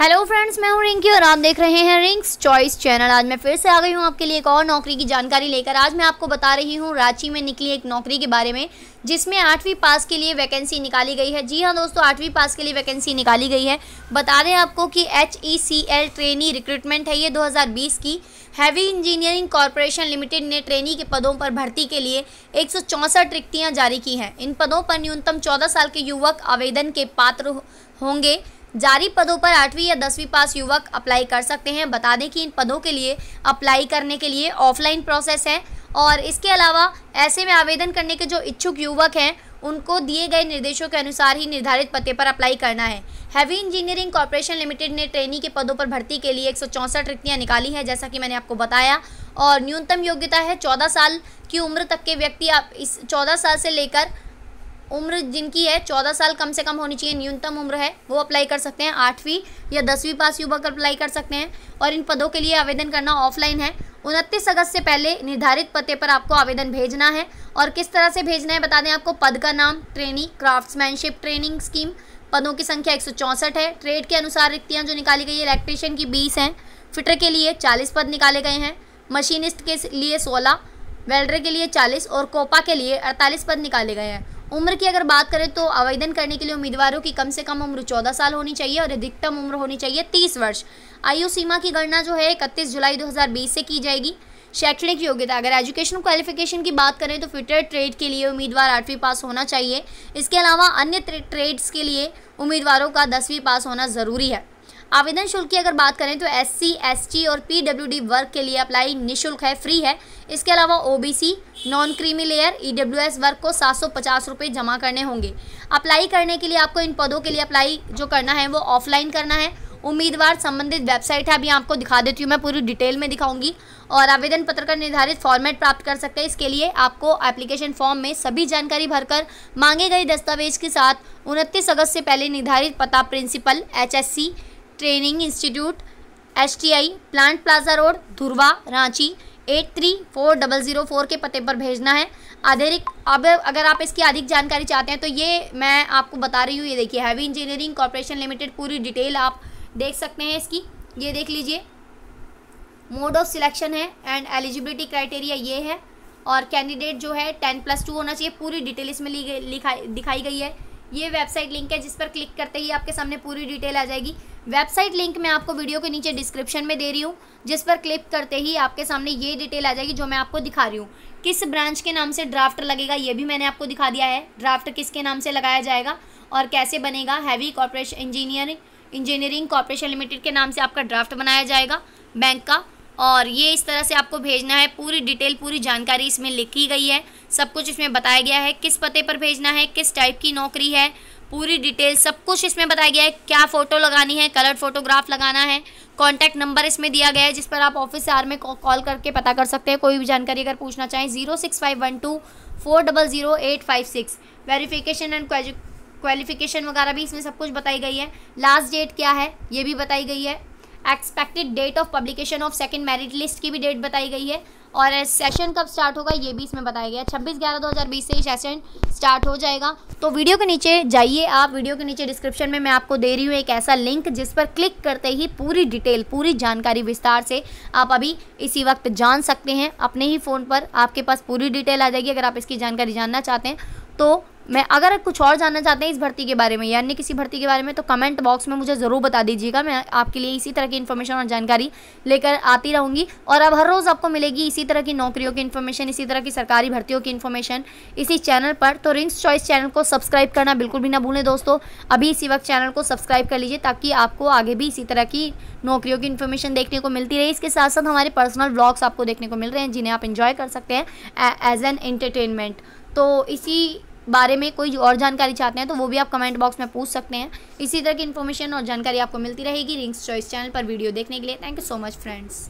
hello friends मैं हूं रिंकी और आप देख रहे हैं रिंक्स चॉइस चैनल आज मैं फिर से आ गई हूं आपके लिए एक और नौकरी की जानकारी लेकर आज मैं आपको बता रही हूं रांची में निकली एक नौकरी के बारे में जिसमें आठवीं पास के लिए वैकेंसी निकाली गई है जी हाँ दोस्तों आठवीं पास के लिए वैकेंसी निकाली गई है बता दें आपको कि H E C L trainee recruitment है ये दो की हैवी इंजीनियरिंग कॉरपोरेशन लिमिटेड ने ट्रेनी के पदों पर भर्ती के लिए एक सौ रिक्तियाँ जारी की हैं इन पदों पर न्यूनतम चौदह साल के युवक आवेदन के पात्र होंगे जारी पदों पर आठवीं या दसवीं पास युवक अप्लाई कर सकते हैं बता दें कि इन पदों के लिए अप्लाई करने के लिए ऑफलाइन प्रोसेस है और इसके अलावा ऐसे में आवेदन करने के जो इच्छुक युवक हैं उनको दिए गए निर्देशों के अनुसार ही निर्धारित पते पर अप्लाई करना है हैवी इंजीनियरिंग कॉरपोरेशन लिमिटेड ने ट्रेनी के पदों पर भर्ती के लिए एक सौ निकाली हैं जैसा कि मैंने आपको बताया और न्यूनतम योग्यता है चौदह साल की उम्र तक के व्यक्ति आप इस चौदह साल से लेकर उम्र जिनकी है चौदह साल कम से कम होनी चाहिए न्यूनतम उम्र है वो अप्लाई कर सकते हैं आठवीं या दसवीं पास युवक अप्लाई कर सकते हैं और इन पदों के लिए आवेदन करना ऑफलाइन है उनतीस अगस्त से पहले निर्धारित पते पर आपको आवेदन भेजना है और किस तरह से भेजना है बता दें आपको पद का नाम ट्रेनिंग क्राफ्ट्समैनशिप ट्रेनिंग स्कीम पदों की संख्या एक है ट्रेड के अनुसार रिक्तियाँ जो निकाली गई है इलेक्ट्रिशियन की बीस हैं फिटर के लिए चालीस पद निकाले गए हैं मशीनिस्ट के लिए सोलह वेल्डर के लिए चालीस और कोपा के लिए अड़तालीस पद निकाले गए हैं उम्र की अगर बात करें तो आवेदन करने के लिए उम्मीदवारों की कम से कम उम्र 14 साल होनी चाहिए और अधिकतम उम्र होनी चाहिए 30 वर्ष आयु सीमा की गणना जो है इकतीस जुलाई 2020 से की जाएगी शैक्षणिक योग्यता अगर एजुकेशन क्वालिफिकेशन की बात करें तो फिटर ट्रेड के लिए उम्मीदवार आठवीं पास होना चाहिए इसके अलावा अन्य ट्रेड्स के लिए उम्मीदवारों का दसवीं पास होना ज़रूरी है आवेदन शुल्क की अगर बात करें तो एस सी और पी वर्ग के लिए अप्लाई निःशुल्क है फ्री है इसके अलावा O non creamy layer E वर्ग को सात सौ जमा करने होंगे अप्लाई करने के लिए आपको इन पदों के लिए अप्लाई जो करना है वो ऑफलाइन करना है उम्मीदवार संबंधित वेबसाइट है अभी आपको दिखा देती हूँ मैं पूरी डिटेल में दिखाऊंगी और आवेदन पत्र का निर्धारित फॉर्मेट प्राप्त कर सकते हैं इसके लिए आपको एप्लीकेशन फॉर्म में सभी जानकारी भरकर मांगे गए दस्तावेज के साथ उनतीस अगस्त से पहले निर्धारित पता principal H training institute S T I plant plaza road Dhurwa Ranchi eight three four double zero four के पते पर भेजना है आधिक अब अगर आप इसकी अधिक जानकारी चाहते हैं तो ये मैं आपको बता रही हूँ ये देखिए हैवी इंजीनियरिंग कॉरपोरेशन लिमिटेड पूरी डिटेल आप देख सकते हैं इसकी ये देख लीजिए मोड ऑफ सिलेक्शन है एंड एलिजिबिलिटी क्राइटेरिया ये है और कैंडिडेट जो है टेन प्लस टू होना चाहिए पूरी डिटेल इसमें ली गई दिखाई गई है ये वेबसाइट लिंक है जिस पर क्लिक करते ही आपके सामने पूरी डिटेल आ जाएगी वेबसाइट लिंक मैं आपको वीडियो के नीचे डिस्क्रिप्शन में दे रही हूँ जिस पर क्लिक करते ही आपके सामने ये डिटेल आ जाएगी जो मैं आपको दिखा रही हूँ किस ब्रांच के नाम से ड्राफ्ट लगेगा ये भी मैंने आपको दिखा दिया है ड्राफ्ट किसके नाम से लगाया जाएगा और कैसे बनेगा heavy corporation engineering engineering corporation limited के नाम से आपका ड्राफ्ट बनाया जाएगा बैंक का और ये इस तरह से आपको भेजना है पूरी डिटेल पूरी जानकारी इसमें लिखी गई है सब कुछ इसमें बताया गया है किस पते पर भेजना है किस टाइप की नौकरी है पूरी डिटेल सब कुछ इसमें बताया गया है क्या फ़ोटो लगानी है कलर फोटोग्राफ लगाना है कॉन्टैक्ट नंबर इसमें दिया गया है जिस पर आप ऑफिस आर में कॉल करके पता कर सकते हैं कोई भी जानकारी अगर पूछना चाहें zero six five one two four double zero eight five six verification and qualification वगैरह भी इसमें सब कुछ बताई गई है लास्ट डेट क्या है ये भी बताई गई है expected date of publication of second merit list की भी डेट बताई गई है और सेशन कब स्टार्ट होगा ये भी इसमें बताया गया छब्बीस ग्यारह दो हज़ार बीस से ही सेशन स्टार्ट हो जाएगा तो वीडियो के नीचे जाइए आप वीडियो के नीचे डिस्क्रिप्शन में मैं आपको दे रही हूँ एक ऐसा लिंक जिस पर क्लिक करते ही पूरी डिटेल पूरी जानकारी विस्तार से आप अभी इसी वक्त जान सकते हैं अपने ही फ़ोन पर आपके पास पूरी डिटेल आ जाएगी अगर आप इसकी जानकारी जानना चाहते हैं तो मैं अगर कुछ और जानना चाहते हैं इस भर्ती के बारे में या अन्य किसी भर्ती के बारे में तो कमेंट बॉक्स में मुझे ज़रूर बता दीजिएगा मैं आपके लिए इसी तरह की इन्फॉर्मेशन और जानकारी लेकर आती रहूँगी और अब हर रोज़ आपको मिलेगी इसी तरह की नौकरियों की इन्फॉर्मेशन इसी तरह की सरकारी भर्तियों की इन्फॉर्मेशन इसी चैनल पर तो रिंग्स चॉइस चैनल को सब्सक्राइब करना बिल्कुल भी ना भूलें दोस्तों अभी इसी वक्त चैनल को सब्सक्राइब कर लीजिए ताकि आपको आगे भी इसी तरह की नौकरियों की इन्फॉर्मेशन देखने को मिलती रही इसके साथ साथ हमारे पर्सनल ब्लॉग्स आपको देखने को मिल रहे हैं जिन्हें आप इन्जॉय कर सकते हैं एज एन एंटरटेनमेंट तो इसी बारे में कोई और जानकारी चाहते हैं तो वो भी आप कमेंट बॉक्स में पूछ सकते हैं इसी तरह की इन्फॉर्मेशन और जानकारी आपको मिलती रहेगी रिंग्स चॉइस चैनल पर वीडियो देखने के लिए thank you so much friends